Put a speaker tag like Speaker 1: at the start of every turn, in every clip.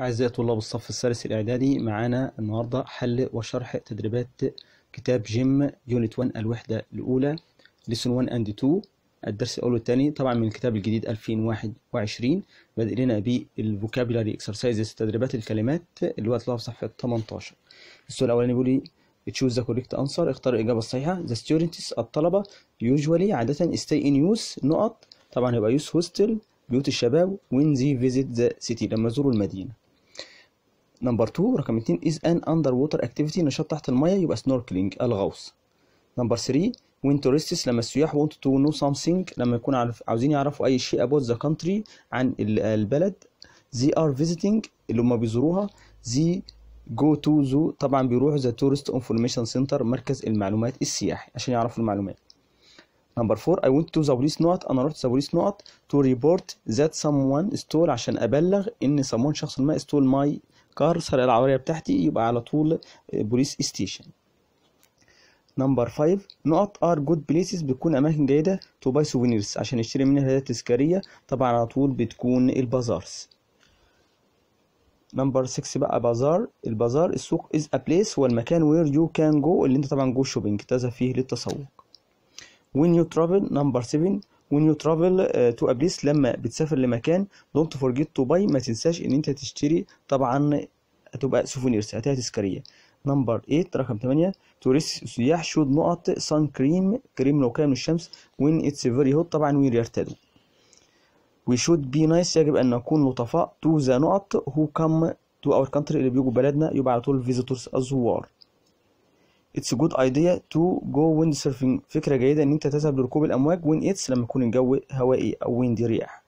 Speaker 1: أعزائي طلاب الصف الثالث الإعدادي معانا النهاردة حل وشرح تدريبات كتاب جيم يونت 1 الوحدة الأولى لسن 1 أند 2 الدرس الأول والثاني طبعا من الكتاب الجديد 2021 بادئ لنا بالفوكابيلاري اكسرسايزز تدريبات الكلمات اللي هو هتلاقوها في صفحة 18 السؤال الأولاني بيقول لي تشوز ذا كوريكت انسر اختار الإجابة الصحيحة ذا ستودنتس الطلبة يوجوالي عادة ستاي ان يوس نقط طبعا هيبقى يوس هوستل بيوت الشباب وين زي فيزيت ذا سيتي لما يزوروا المدينة نمبر 2 رقم 2 is an underwater activity نشاط تحت المية يبقى snorkeling الغوص نمبر 3 when tourists لما السياح want to know something لما يكون عارف عاوزين يعرفوا أي شيء about the country عن البلد they are visiting اللي هم بيزوروها they go to the طبعا بيروحوا the tourist information center مركز المعلومات السياحي عشان يعرفوا المعلومات نمبر 4 I went to the police نقط أنا رحت the police نقط to report that someone stole عشان أبلغ إن someone شخص ما stole my كار سرق العربية بتاعتي يبقى على طول بوليس ستيشن نمبر 5 نقط ار جود بليسز بتكون اماكن جيده تو باي سوفينيرز عشان نشتري منها هدايا تذكاريه طبعا على طول بتكون البازارز نمبر 6 بقى بازار البازار السوق از ا بليس هو المكان وير يو كان جو اللي انت طبعا جو شوبينج تذهب فيه للتسوق when you travel number 7 when you travel uh, to a place لما بتسافر لمكان don't forget to buy ما تنساش ان انت تشتري طبعا هتبقى سوفونيرز هتبقى تذكاريه نمبر 8 رقم 8 توريست سياح شود نقط سان كريم كريم كان من الشمس وين اتس فيري هوت طبعا وين يرتدوا وي شود بي نايس يجب ان نكون لطفاء تو ذا نقط هو كم تو اور كانتري اللي بيجوا بلدنا يبقى على طول فيزيتورز الزوار It's a good idea to go windsurfing فكرة جيدة إن أنت تذهب لركوب الأمواج when it's لما يكون الجو هوائي أو ويندي رياح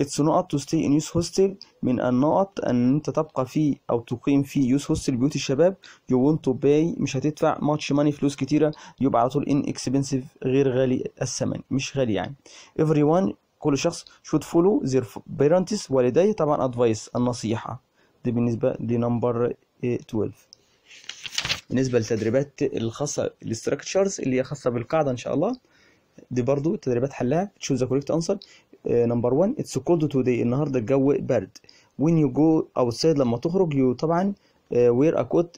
Speaker 1: It's نقط to stay in youth hostel من النقط أن أنت تبقى في أو تقيم في youth hostel بيوت الشباب you want to pay مش هتدفع much money فلوس كتيرة يبقى على طول inexpensive غير غالي الثمن مش غالي يعني everyone كل شخص should follow their parents والديه طبعا advice النصيحة دي بالنسبة لنمبر 12 بالنسبه للتدريبات الخاصه الاستراكشرز اللي هي خاصه بالقاعده ان شاء الله دي برضو تدريبات حلها تشوز ذا كوريكت انسر نمبر 1 اتس كولد تو توداي النهارده الجو بارد وين يو جو اوتسايد لما تخرج يو طبعا وير ا كوت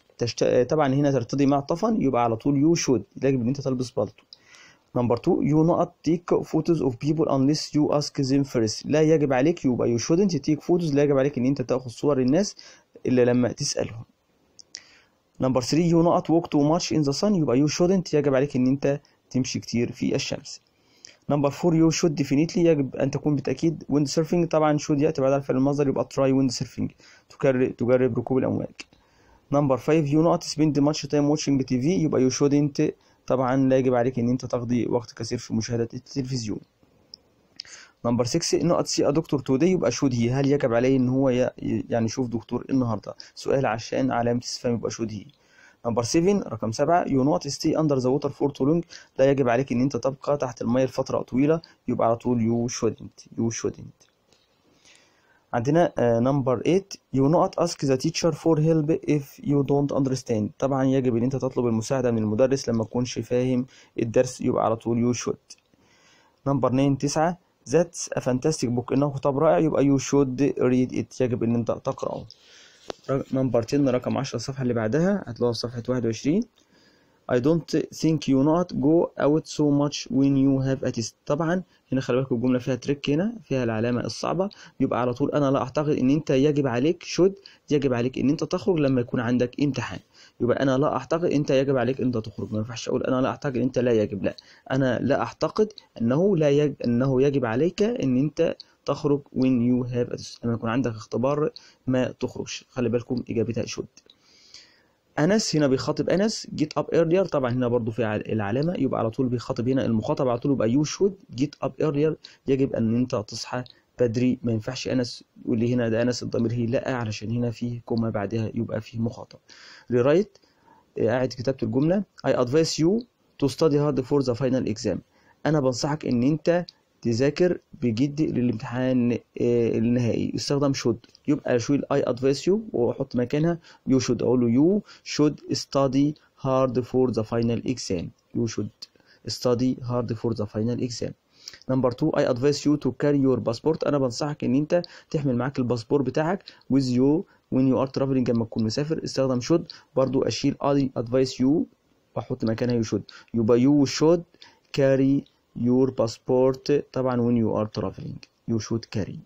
Speaker 1: طبعا هنا ترتدي مع الطفن يبقى على طول يو شود يجب ان انت تلبس بالطو نمبر 2 يو نوت تيك فوتوز اوف بيبل انليس يو اسك ذيم فيرست لا يجب عليك يبقى يو شودنت تيك فوتوز لا يجب عليك ان انت تاخد صور الناس الا لما تسالهم نمبر 3 يو نوت ووك تو ماتش ان ذا سان يبقى يو شودنت يجب عليك ان انت تمشي كتير في الشمس نمبر 4 يو شود ديفينيتلي يجب ان تكون بالتاكيد ويند سيرفنج طبعا شود ياتي بعد الفعل المصدر يبقى تراي ويند سيرفنج تجرب ركوب الامواج نمبر 5 يو نوت سبيند ماتش تايم واتشنج تي في يبقى يو شودنت طبعا لا يجب عليك ان انت تقضي وقت كثير في مشاهده التلفزيون نمبر 6 نقط سي دكتور توداي يبقى شود هي هل يجب عليه ان هو يعني يشوف دكتور النهارده سؤال عشان علامه استفهام يبقى شود هي نمبر 7 رقم 7 يو نوت ستي اندر ذا ووتر فور تو لونج لا يجب عليك ان انت تبقى تحت الميه لفتره طويله يبقى على طول يو شودنت يو شودنت عندنا آه، نمبر 8 يو نوت اسك ذا تيشر فور هيلب اف يو دونت اندرستاند طبعا يجب ان انت تطلب المساعده من المدرس لما تكونش فاهم الدرس يبقى على طول يو شود نمبر 9 9 That's a fantastic book إنه كتاب رائع يبقى you should read it يجب إن أنت تقرأه نمبر 10 رقم 10 الصفحة اللي بعدها هتلاقوها في صفحة 21 I don't think you not go out so much when you have a test طبعا هنا خلي بالكوا الجملة فيها تريك هنا فيها العلامة الصعبة يبقى على طول أنا لا أعتقد إن أنت يجب عليك should يجب عليك إن أنت تخرج لما يكون عندك امتحان يبقى انا لا اعتقد انت يجب عليك انت تخرج ما ينفعش اقول انا لا اعتقد انت لا يجب لا انا لا اعتقد انه لا يجب انه يجب عليك ان انت تخرج when you have لما يكون عندك اختبار ما تخرجش خلي بالكم اجابتها شد انس هنا بيخاطب انس جيت اب ايرلير طبعا هنا برضو في العلامه يبقى على طول بيخاطب هنا المخاطب على طول يبقى يو شود جيت اب ايرلير يجب ان انت تصحى بدري ما ينفعش انس يقول لي هنا ده انس الضمير هي لا علشان هنا فيه كوما بعدها يبقى فيه مخاطب ريرايت آه، قاعد كتبت الجمله I advise you to study hard for the final exam انا بنصحك ان انت تذاكر بجد للامتحان آه، النهائي استخدم شود يبقى شو الاي ادفايس يو واحط مكانها يو شود اقول له يو شود ستادي هارد فور ذا فاينل اكزام يو شود ستادي هارد فور ذا فاينل اكزام نمبر 2 اي ادفايس يو تو كاري يور باسبورت انا بنصحك ان انت تحمل معاك الباسبور بتاعك ويز يو وين يو ار ترافلنج لما تكون مسافر استخدم شود برضو اشيل اي ادفايس يو واحط مكانها يو شود يبقى يو شود كاري يور باسبورت طبعا وين يو ار ترافلنج يو شود كاري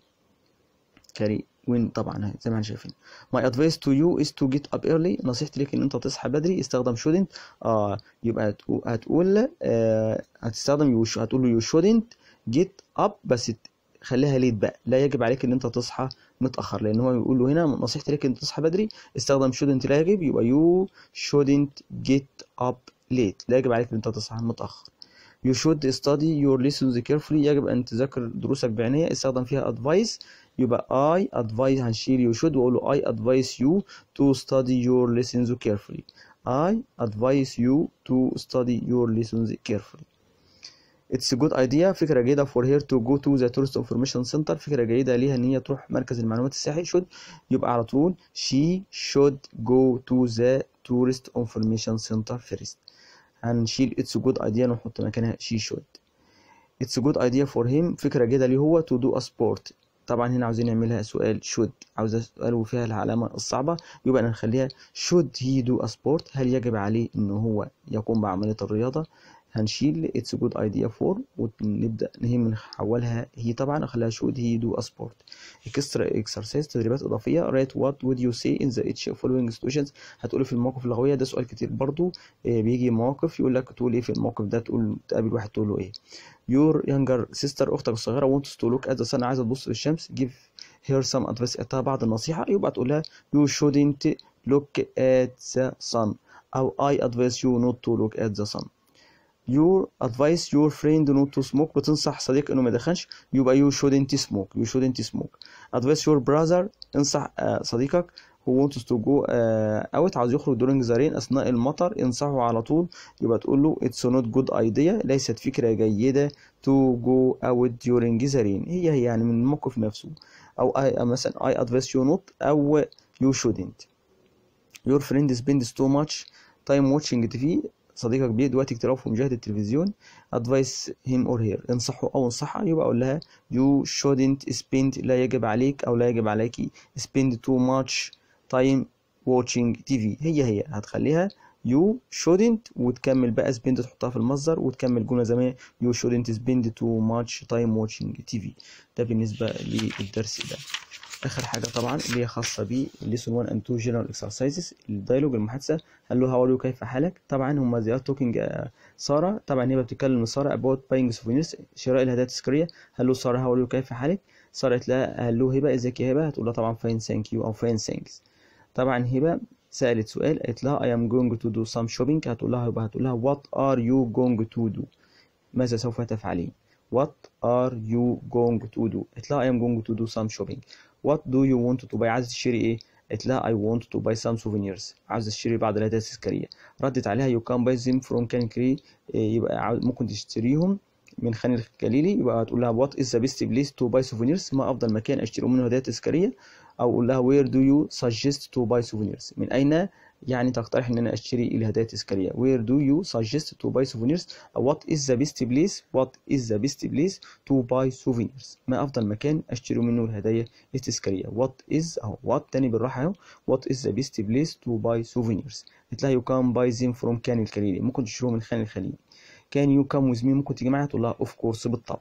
Speaker 1: كاري وين طبعا زي ما احنا شايفين my advice to you is to get up early نصيحتي ليك ان انت تصحى بدري استخدم shouldn't آه يبقى هتقول آه هتستخدم you هتقول له you shouldn't get up بس خليها ليت بقى لا يجب عليك ان انت تصحى متاخر لان هو بيقول له هنا نصيحتي ليك ان انت تصحى بدري استخدم shouldn't لا يجب يبقى you shouldn't get up late لا يجب عليك ان انت تصحى متاخر you should study your lessons carefully يجب ان تذاكر دروسك بعناية استخدم فيها advice يبقى I advise هنشيل you should واقول له I advise you to study your lessons carefully I advise you to study your lessons carefully It's a good idea فكرة جيدة for her to go to the tourist information center فكرة جيدة ليها ان هي تروح مركز المعلومات السياحي should يبقى على طول she should go to the tourist information center first هنشيل it's a good idea نحط مكانها she should It's a good idea for him فكرة جيدة ليه هو to do a sport طبعا هنا عاوزين نعملها سؤال should عاوزة سؤال وفيها العلامة الصعبة يبقى أنا هخليها should he do a sport هل يجب عليه إن هو يقوم بعملية الرياضة هنشيل اتس جود ايديا فور ونبدا نهي نحولها هي طبعا اخليها شود هي دو اسبورت اكسترا اكسرسايز تدريبات اضافيه رايت وات وود يو سي ان ذا اتش فولوينج سيتويشنز هتقول في المواقف اللغويه ده سؤال كتير برضو آه، بيجي مواقف يقول لك تقول ايه في الموقف ده تقول تقابل واحد تقول له ايه يور يانجر سيستر اختك الصغيره وانت تو لوك ات ذا سن عايزه تبص للشمس جيف هير سام ادفايس اديتها بعض النصيحه يبقى تقول لها يو شودنت لوك ات ذا sun او I advise you not to look at the sun you advise your friend not to smoke بتنصح صديق انه ما يدخنش يبقى you shouldn't smoke you shouldn't smoke advise your brother انصح صديقك who wants to go out عاوز يخرج during the rain اثناء المطر انصحه على طول يبقى تقول له it's not good idea ليست فكره جيده to go out during the rain هي هي يعني من الموقف نفسه او I مثلا I advise you not او you shouldn't your friend spends too much time watching TV صديقك بيه دلوقتي كتير في مجاهد التلفزيون ادفايس هيم اور هير انصحه أو انصحها يبقى أقول لها يو شودنت سبيند لا يجب عليك أو لا يجب عليكي تو ماتش تايم واتشينج تي في هي هي هتخليها يو شودنت وتكمل بقى سبيند تحطها في المصدر وتكمل جملة زي ما شودنت سبيند تو ماتش تايم واتشينج تي في ده بالنسبة للدرس ده اخر حاجه طبعا اللي هي خاصه ب ليسون 1 and 2 general exercises الدايلوج المحادثه قال له هاو كيف حالك طبعا هم زي توكينج ساره طبعا هي بتتكلم ساره about باينج souvenirs شراء الهدايا التذكاريه قال له ساره هاو كيف حالك ساره قالت لها قال له هبه ازيك يا هبه هتقول له طبعا فاين ثانك يو او فاين ثانكس طبعا هبه سالت سؤال قالت لها I am going to do some shopping هتقول لها هبه هتقول لها what are you going to do ماذا سوف تفعلين what are you going to do قالت لها I am going to do some shopping وات دو يو want تو باي عايز تشتري ايه قالت لها I want to buy some souvenirs عايز تشتري بعض الهدايا التذكارية ردت عليها you can buy them from Cancri إيه، يبقى ممكن تشتريهم من خان الخليلي يبقى هتقول لها what is the best place to buy souvenirs ما أفضل مكان أشتري منه هدايا تذكارية أو أقول لها where do you suggest to buy souvenirs من أين يعني تقترح ان انا اشتري الهدايا التذكاريه where do you suggest to buy souvenirs what is the best place what is the best place to buy souvenirs ما افضل مكان اشتري منه الهدايا التذكاريه what is اهو what تاني بالراحه اهو what is the best place to buy souvenirs هتلاقي you كان buy them from كان الخليلي ممكن تشتروه من خان الخليلي كان يو كام ويز مي ممكن تيجي معايا تقول لها اوف كورس بالطبع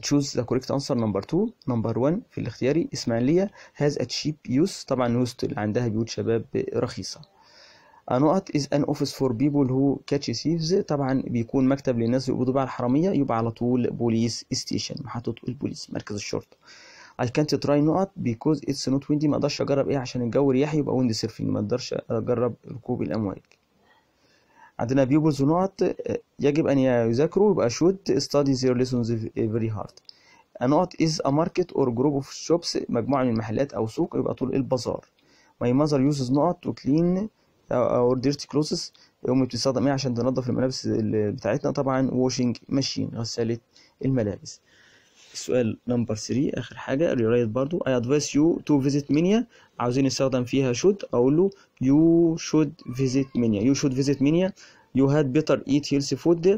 Speaker 1: choose the correct answer number 2 number 1 في الاختياري اسماعيلية has a cheap use طبعا اللي عندها بيوت شباب رخيصة A نقط is an office for people who catch thieves طبعا بيكون مكتب للناس اللي بيقبضوا على الحرامية يبقى على طول بوليس ستيشن محطة البوليس مركز الشرطة I can't try not because it's not windy ما اقدرش اجرب ايه عشان الجو رياحي يبقى ويند سيرفنج ما اقدرش اجرب ركوب الامواج عندنا بيبلز ونقط uh, يجب أن يذاكروا يبقى should study their lessons very hard نقط is a market or group of shops مجموعة من المحلات أو سوق يبقى طول البازار my mother uses نقط to clean or dirty clothes أمي بتستخدم إيه عشان تنظف الملابس بتاعتنا طبعا washing machine غسالة الملابس السؤال نمبر 3 اخر حاجه ريرايت برضو اي ادفايس يو تو فيزيت مينيا عاوزين نستخدم فيها شود اقول له يو شود فيزيت مينيا يو شود فيزيت مينيا يو هاد بيتر ايت هيلث فود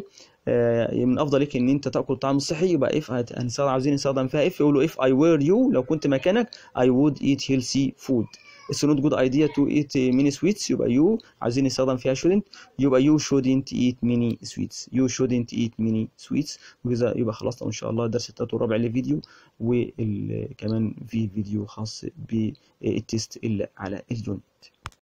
Speaker 1: من افضل لك ان انت تاكل طعام صحي يبقى اف هنستخدم عاوزين نستخدم فيها اف يقول له اف اي وير يو لو كنت مكانك اي وود ايت هيلثي فود اتس نوت جود ايديا تو ايت ميني سويتس يبقى يو عايزين نستخدم فيها شودنت يبقى يو شودنت ايت ميني سويتس يو شودنت ايت ميني سويتس وكذا يبقى خلصنا ان شاء الله الدرس التالت والرابع للفيديو وكمان في فيديو خاص بالتيست اللي uh, على اليونت